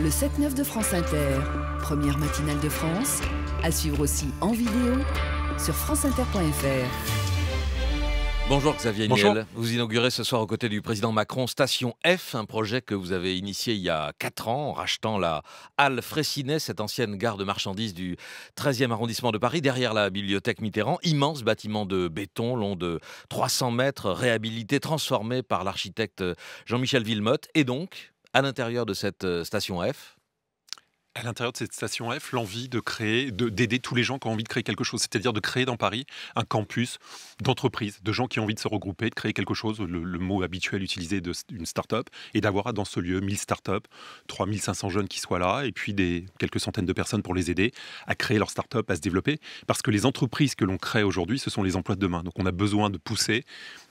Le 7-9 de France Inter, première matinale de France, à suivre aussi en vidéo sur franceinter.fr. Bonjour Xavier Niel. Vous inaugurez ce soir aux côtés du président Macron Station F, un projet que vous avez initié il y a 4 ans en rachetant la halle Fraissinet, cette ancienne gare de marchandises du 13e arrondissement de Paris, derrière la bibliothèque Mitterrand. Immense bâtiment de béton long de 300 mètres, réhabilité, transformé par l'architecte Jean-Michel Villemotte. Et donc, à l'intérieur de cette euh, station F à l'intérieur de cette station F, l'envie de créer, d'aider tous les gens qui ont envie de créer quelque chose, c'est-à-dire de créer dans Paris un campus d'entreprises, de gens qui ont envie de se regrouper, de créer quelque chose, le, mot habituel utilisé d'une start-up, et d'avoir dans ce lieu 1000 start-up, 3500 jeunes qui soient là, et puis des quelques centaines de personnes pour les aider à créer leur start-up, à se développer, parce que les entreprises que l'on crée aujourd'hui, ce sont les emplois de demain. Donc on a besoin de pousser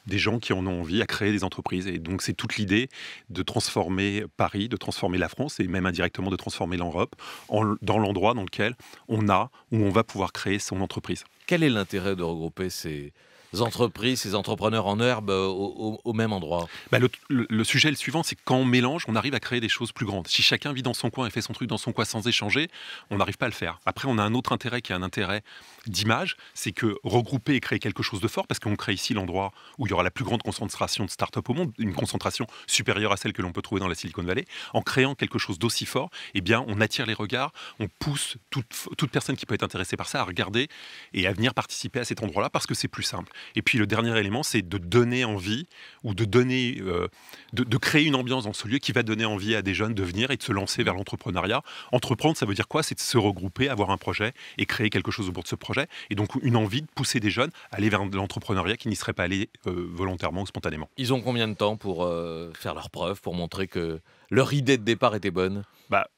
des gens qui en ont envie à créer des entreprises. Et donc c'est toute l'idée de transformer Paris, de transformer la France et même indirectement de transformer l'Europe dans l'endroit dans lequel on a, ou on va pouvoir créer son entreprise. Quel est l'intérêt de regrouper ces, entreprises, ces entrepreneurs en herbe euh, au, même endroit bah, le, sujet le suivant, c'est quand on mélange, on arrive à créer des choses plus grandes. Si chacun vit dans son coin et fait son truc dans son coin sans échanger, on n'arrive pas à le faire. Après, on a un autre intérêt qui est un intérêt d'image, c'est que regrouper et créer quelque chose de fort, parce qu'on crée ici l'endroit où il y aura la plus grande concentration de start-up au monde, une concentration supérieure à celle que l'on peut trouver dans la Silicon Valley. En créant quelque chose d'aussi fort, eh bien, on attire les regards, on pousse toute personne qui peut être intéressée par ça à regarder et à venir participer à cet endroit-là parce que c'est plus simple. Et puis le dernier élément, c'est de donner envie ou de donner, euh, de, créer une ambiance dans ce lieu qui va donner envie à des jeunes de venir et de se lancer vers l'entrepreneuriat. Entreprendre, ça veut dire quoi C'est de se regrouper, avoir un projet et créer quelque chose autour de ce projet. Et donc une envie de pousser des jeunes à aller vers l'entrepreneuriat qui n'y serait pas allés euh, volontairement ou spontanément. Ils ont combien de temps pour euh, faire leurs preuve, pour montrer que leur idée de départ était bonne bah,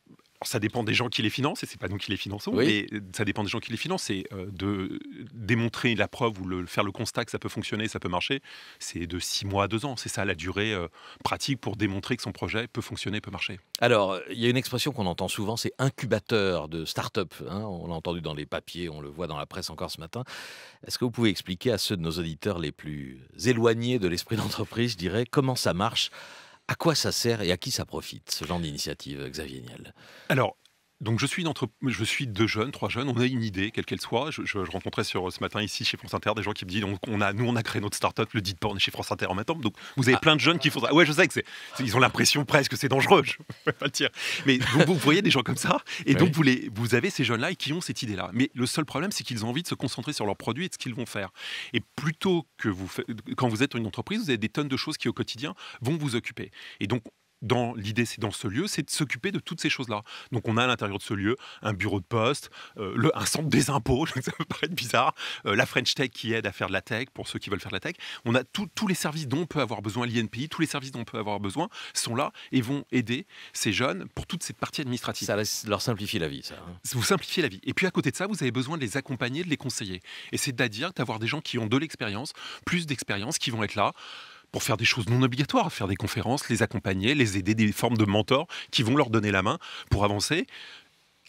ça dépend des gens qui les financent, et c'est pas nous qui les finançons, mais euh, ça dépend des gens qui les financent. Et euh, de démontrer la preuve ou le, faire le constat que ça peut fonctionner, ça peut marcher, c'est de 6 mois à 2 ans. C'est ça la durée euh, pratique pour démontrer que son projet peut fonctionner, peut marcher. Alors, il y a une expression qu'on entend souvent, c'est incubateur de start-up. Hein. on l'a entendu dans les papiers, on le voit dans la presse encore ce matin. Est-ce que vous pouvez expliquer à ceux de nos auditeurs les plus éloignés de l'esprit d'entreprise, je dirais, comment ça marche à quoi ça sert et à qui ça profite, ce genre d'initiative, euh, Xavier Niel donc je suis, je suis deux jeunes, trois jeunes, on a une idée, quelle qu'elle soit. Je, rencontrais ce matin ici chez France Inter des gens qui me disent on, a, nous on a créé notre start-up, le dit porn chez France Inter en même temps. Donc vous avez ah. plein de jeunes qui font ça. Ouais, je sais que c'est, ils ont l'impression presque que c'est dangereux, je pas le dire. Mais vous, voyez des gens comme ça, et donc vous, les, vous avez ces jeunes-là qui ont cette idée-là. Mais le seul problème, c'est qu'ils ont envie de se concentrer sur leur produits et ce qu'ils vont faire. Et plutôt que vous, quand vous êtes une entreprise, vous avez des tonnes de choses qui au quotidien vont vous occuper. Et donc dans l'idée, c'est dans ce lieu, c'est de s'occuper de toutes ces choses-là. Donc on a à l'intérieur de ce lieu un bureau de poste, euh, le, un centre des impôts, ça peut paraître bizarre, euh, la French Tech qui aide à faire de la tech pour ceux qui veulent faire de la tech. On a tous les services dont on peut avoir besoin, l'INPI, tous les services dont on peut avoir besoin sont là et vont aider ces jeunes pour toute cette partie administrative. Ça leur simplifie la vie, ça. Hein. Vous simplifiez la vie. Et puis à côté de ça, vous avez besoin de les accompagner, de les conseiller. Et c'est-à-dire d'avoir des gens qui ont de l'expérience, plus d'expérience, qui vont être là pour faire des choses non obligatoires, faire des conférences, les accompagner, les aider, des formes de mentors qui vont leur donner la main pour avancer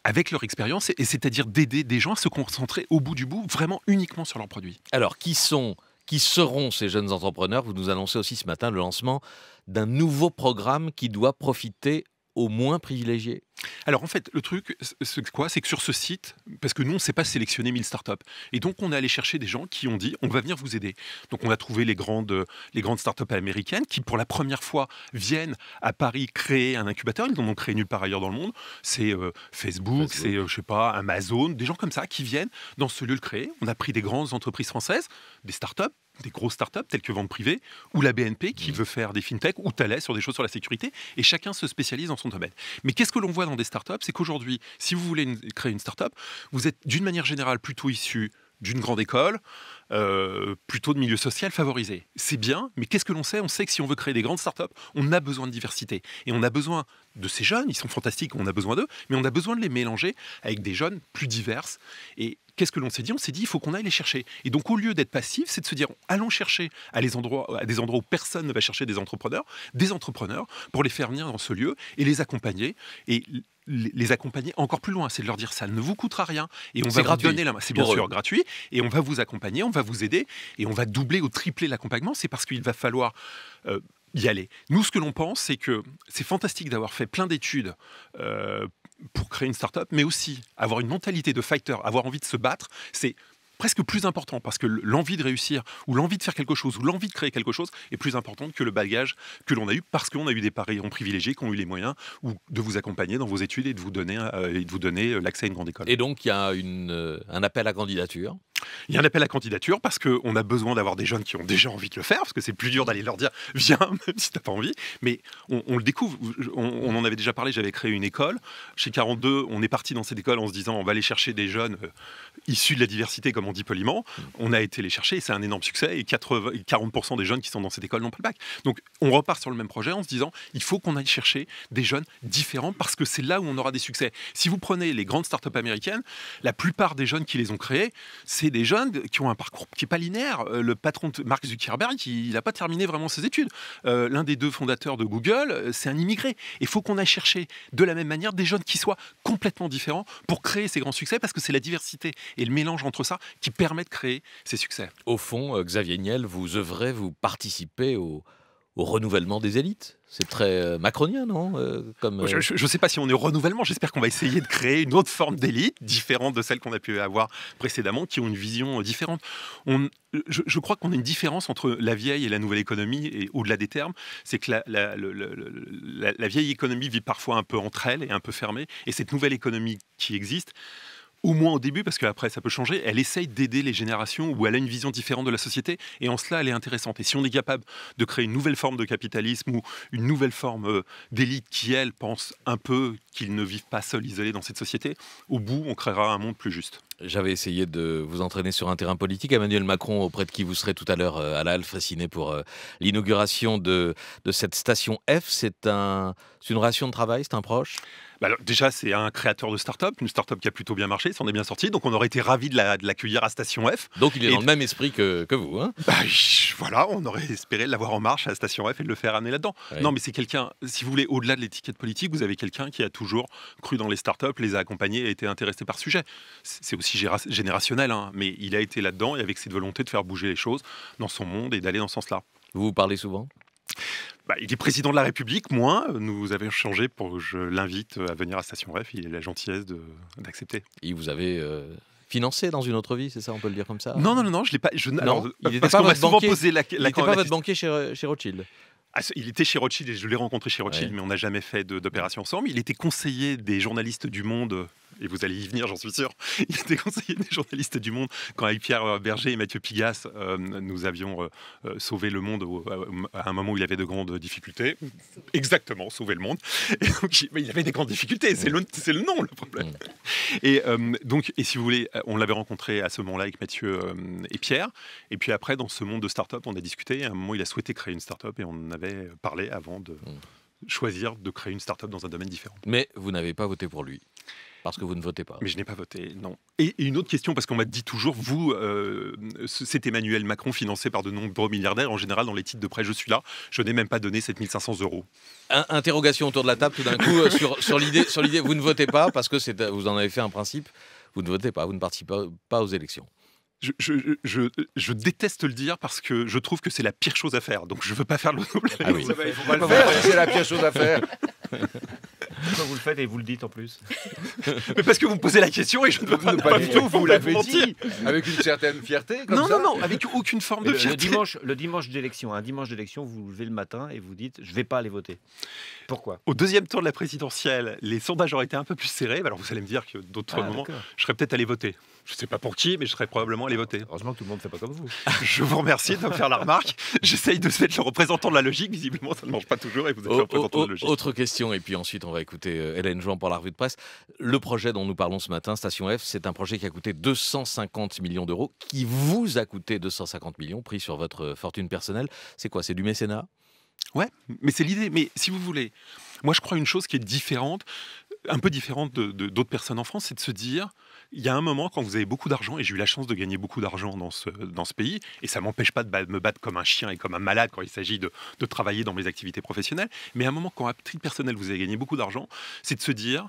avec leur expérience, et c'est-à-dire d'aider des gens à se concentrer au bout du bout, vraiment uniquement sur leur produit. Alors, qui sont, qui seront ces jeunes entrepreneurs Vous nous annoncez aussi ce matin le lancement d'un nouveau programme qui doit profiter aux moins privilégiés alors en fait, le truc, c'est quoi C'est que sur ce site, parce que nous, on ne sait pas sélectionner 1000 startups. Et donc, on est allé chercher des gens qui ont dit, on va venir vous aider. Donc, on a trouvé les grandes, les grandes startups américaines qui, pour la première fois, viennent à Paris créer un incubateur. Ils n'en ont créé nulle part ailleurs dans le monde. C'est euh, Facebook, c'est, euh, je sais pas, Amazon, des gens comme ça qui viennent dans ce lieu le créer. On a pris des grandes entreprises françaises, des startups, des grosses startups telles que Vente Privée ou la BNP qui veut faire des fintech ou Thales sur des choses sur la sécurité et chacun se spécialise dans son domaine. Mais qu'est-ce que l'on voit dans des startups C'est qu'aujourd'hui, si vous voulez créer une startup, vous êtes d'une manière générale plutôt issu d'une grande école, euh, plutôt de milieu social favorisé. C'est bien, mais qu'est-ce que l'on sait On sait que si on veut créer des grandes startups, on a besoin de diversité. Et on a besoin de ces jeunes, ils sont fantastiques, on a besoin d'eux, mais on a besoin de les mélanger avec des jeunes plus diverses. Et qu'est-ce que l'on s'est dit On s'est dit, il faut qu'on aille les chercher. Et donc, au lieu d'être passif, c'est de se dire, allons chercher à, des endroits où personne ne va chercher des entrepreneurs, des entrepreneurs, pour les faire venir dans ce lieu et les accompagner. Et les accompagner encore plus loin, c'est de leur dire ça ne vous coûtera rien et on va vous donner la main. C'est bien sûr gratuit et on va vous accompagner, on va vous aider et on va doubler ou tripler l'accompagnement. C'est parce qu'il va falloir euh, y aller. Nous, ce que l'on pense, c'est que c'est fantastique d'avoir fait plein d'études euh, pour créer une start-up, mais aussi avoir une mentalité de fighter, avoir envie de se battre, c'est presque plus important parce que l'envie de réussir ou l'envie de faire quelque chose ou l'envie de créer quelque chose est plus importante que le bagage que l'on a eu parce qu'on a eu des parents privilégiés qui ont eu les moyens ou de vous accompagner dans vos études et de vous donner, euh, de vous donner euh, l'accès à une grande école. Et donc il y a euh, un appel à candidature il y a un appel à candidature parce qu'on a besoin d'avoir des jeunes qui ont déjà envie de le faire, parce que c'est plus dur d'aller leur dire viens, même si t'as pas envie. Mais on, le découvre. On, en avait déjà parlé, j'avais créé une école. Chez 42, on est parti dans cette école en se disant on va aller chercher des jeunes euh, issus de la diversité, comme on dit poliment. Mm. On a été les chercher et c'est un énorme succès. Et 40% des jeunes qui sont dans cette école n'ont pas le bac. Donc on repart sur le même projet en se disant il faut qu'on aille chercher des jeunes différents parce que c'est là où on aura des succès. Si vous prenez les grandes startups américaines, la plupart des jeunes qui les ont créés, c'est des jeunes qui ont un parcours qui n'est pas linéaire. Euh, le patron de Mark Zuckerberg, il n'a pas terminé vraiment ses études. Euh, l'un des deux fondateurs de Google, euh, c'est un immigré. Il faut qu'on aille chercher de la même manière des jeunes qui soient complètement différents pour créer ces grands succès parce que c'est la diversité et le mélange entre ça qui permet de créer ces succès. Au fond, Xavier Niel, vous œuvrez, vous participez au renouvellement des élites. C'est très euh, macronien, non euh, Comme, Je ne euh, sais pas si on est au renouvellement, j'espère qu'on va essayer de créer une autre forme d'élite, différente de celle qu'on a pu avoir précédemment, qui ont une vision différente. On, je, crois qu'on a une différence entre la vieille et la nouvelle économie, et au-delà des termes, c'est que la, vieille économie vit parfois un peu entre elles et un peu fermée, et cette nouvelle économie qui existe, au moins au début, parce qu'après ça peut changer, elle essaye d'aider les générations où elle a une vision différente de la société, et en cela elle est intéressante. Et si on est capable de créer une nouvelle forme de capitalisme ou une nouvelle forme euh, d'élite qui, elle, pense un peu qu'ils ne vivent pas seuls, isolés dans cette société, au bout on créera un monde plus juste. J'avais essayé de vous entraîner sur un terrain politique. Emmanuel Macron, auprès de qui vous serez tout à l'heure euh, à la fasciné pour euh, l'inauguration de, de cette station F, c'est un, une relation de travail, c'est un proche bah déjà, c'est un créateur de start-up, une start-up qui a plutôt bien marché, s'en est bien sorti. Donc, on aurait été ravis de, l'accueillir à Station F. Donc, il est dans le même esprit que, vous. Hein bah, voilà, on aurait espéré l'avoir en marche à Station F et de le faire amener là-dedans. Non, mais c'est quelqu'un, si vous voulez, au-delà de l'étiquette politique, vous avez quelqu'un qui a toujours cru dans les start up les a accompagnés et été intéressé par ce sujet. C'est aussi générationnel, hein, mais il a été là-dedans et avec cette volonté de faire bouger les choses dans son monde et d'aller dans ce sens-là. Vous vous parlez souvent bah, il est président de la République, moi. Nous avons changé pour que je l'invite à venir à Station Ref. Il a la gentillesse d'accepter. Et vous avez. Euh, financé dans une autre vie, c'est ça, on peut le dire comme ça Non, non, non, non je l'ai pas. il parce la, il pas votre banquier chez Rothschild ah, il était chez Rothschild et je l'ai rencontré chez Rothschild, mais on n'a jamais fait d'opération ensemble. Il était conseiller des journalistes du Monde, et vous allez y venir, j'en suis sûr. Il était conseiller des journalistes du Monde quand, avec Pierre Berger et Mathieu Pigas, euh, nous avions euh, euh, sauvé le monde à un moment où il avait de grandes difficultés. Exactement, sauver le monde. il avait des grandes difficultés, c'est le, nom le problème. Mm. Et donc, et si vous voulez, on l'avait rencontré à ce moment-là avec Mathieu et Pierre. Et puis après, dans ce monde de start-up, on a discuté. à un moment, il a souhaité créer une start-up et on a avait parlé avant de hmm. choisir de créer une start-up dans un domaine différent. Mais vous n'avez pas voté pour lui parce que vous ne votez pas. Mais je n'ai pas voté, non. Et, une autre question, parce qu'on m'a dit toujours, vous, euh, c'est Emmanuel Macron financé par de nombreux milliardaires. En général, dans les titres de prêt, je suis là. Je n'ai même pas donné 7500 euros. interrogation autour de la table, tout d'un coup, euh, sur, sur l'idée, vous ne votez pas parce que vous en avez fait un principe. Vous ne votez pas, vous ne participez pas aux élections je, déteste le dire parce que je trouve que c'est la pire chose à faire. Donc je veux pas faire le. Ah oui. il faut pas ah le bah faire c'est la pire chose à faire. vous le faites et vous le dites en plus Mais parce que vous me posez la question et je ne veux pas, pas, du tout vous l'avez dit avec une certaine fierté. non, non, non, avec aucune forme de fierté. Le dimanche, le dimanche d'élection, un dimanche d'élection, vous vous levez le matin et vous dites je ne vais pas aller voter. Pourquoi Au deuxième tour de la présidentielle, les sondages auraient été un peu plus serrés. Alors vous allez me dire que d'autres ah, moments, je serais peut-être allé voter. Je ne sais pas pour qui, mais je serais probablement allé voter. Heureusement que tout le monde ne fait pas comme vous. je vous remercie de me faire la remarque. J'essaye de faire le représentant de la logique. Visiblement, ça ne marche pas toujours et vous êtes le représentant de la logique. Autre question, et puis ensuite, on va écouter euh, Hélène Jouan pour la revue de presse. Le projet dont nous parlons ce matin, Station F, c'est un projet qui a coûté 250 millions d'euros, qui vous a coûté 250 millions, pris sur votre euh, fortune personnelle. C'est quoi C'est du mécénat Ouais, mais c'est l'idée. Mais si vous voulez, moi, je crois une chose qui est différente, un peu différente de, d'autres personnes en France, c'est de se dire il y a un moment quand vous avez beaucoup d'argent, et j'ai eu la chance de gagner beaucoup d'argent dans ce, dans ce pays, et ça m'empêche pas de me battre comme un chien et comme un malade quand il s'agit de, de travailler dans mes activités professionnelles, mais à un moment quand à titre personnel vous avez gagné beaucoup d'argent, c'est de se dire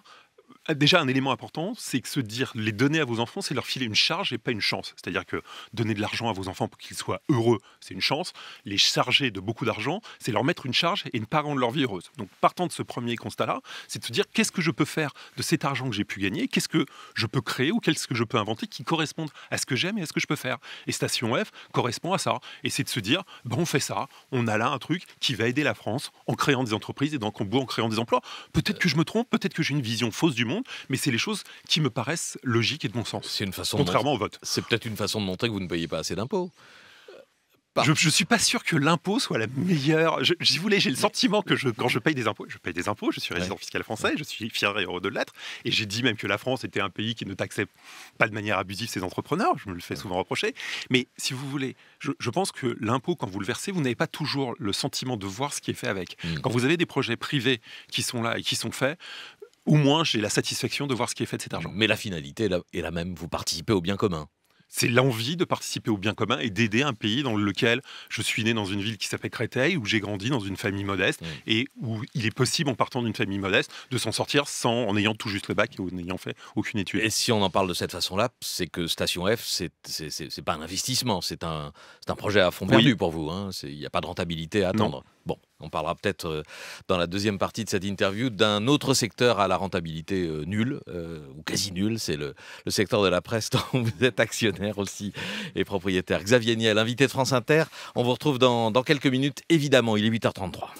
ah, déjà un élément important, c'est que se dire les donner à vos enfants, c'est leur filer une charge et pas une chance. C'est-à-dire que donner de l'argent à vos enfants pour qu'ils soient heureux, c'est une chance. Les charger de beaucoup d'argent, c'est leur mettre une charge et ne pas rendre leur vie heureuse. Donc partant de ce premier constat-là, c'est de se dire qu'est-ce que je peux faire de cet argent que j'ai pu gagner, qu'est-ce que je peux créer ou qu'est-ce que je peux inventer qui corresponde à ce que j'aime et à ce que je peux faire. Et Station F correspond à ça. Et c'est de se dire, ben on fait ça, on a là un truc qui va aider la France en créant des entreprises et donc en créant des emplois. Peut-être que je me trompe, peut-être que j'ai une vision fausse du du monde, mais c'est les choses qui me paraissent logiques et de bon sens. C'est une façon contrairement au vote. C'est peut-être une façon de montrer que vous ne payez pas assez d'impôts. Je, suis pas sûr que l'impôt soit la meilleure. si j'ai le sentiment que je, quand je paye des impôts, je paye des impôts, je suis résident fiscal français, je suis fier et heureux de l'être. Et j'ai dit même que la France était un pays qui ne taxait pas de manière abusive ses entrepreneurs, je me le fais souvent reprocher. Mais si vous voulez, je pense que l'impôt, quand vous le versez, vous n'avez pas toujours le sentiment de voir ce qui est fait avec. Hmm. Quand vous avez des projets privés qui sont là et qui sont faits, au moins j'ai la satisfaction de voir ce qui est fait de cet argent. Mais la finalité est la, même, vous participez au bien commun c'est l'envie de participer au bien commun et d'aider un pays dans lequel je suis né dans une ville qui s'appelle Créteil, où j'ai grandi dans une famille modeste, et où il est possible, en partant d'une famille modeste, de s'en sortir sans, en ayant tout juste le bac et en n'ayant fait aucune étude. Et si on en parle de cette façon-là, c'est que Station F, c'est pas un investissement, c'est un, un projet à fond perdu pour vous. Hein. Il n'y a pas de rentabilité à attendre. Bon, on parlera peut-être euh, dans la deuxième partie de cette interview d'un autre secteur à la rentabilité euh, nulle, euh, ou quasi nulle, c'est le, secteur de la presse dont vous êtes actionnaire aussi et propriétaire. Xavier Niel, invité de France Inter, on vous retrouve dans, dans quelques minutes, évidemment, il est 8h33.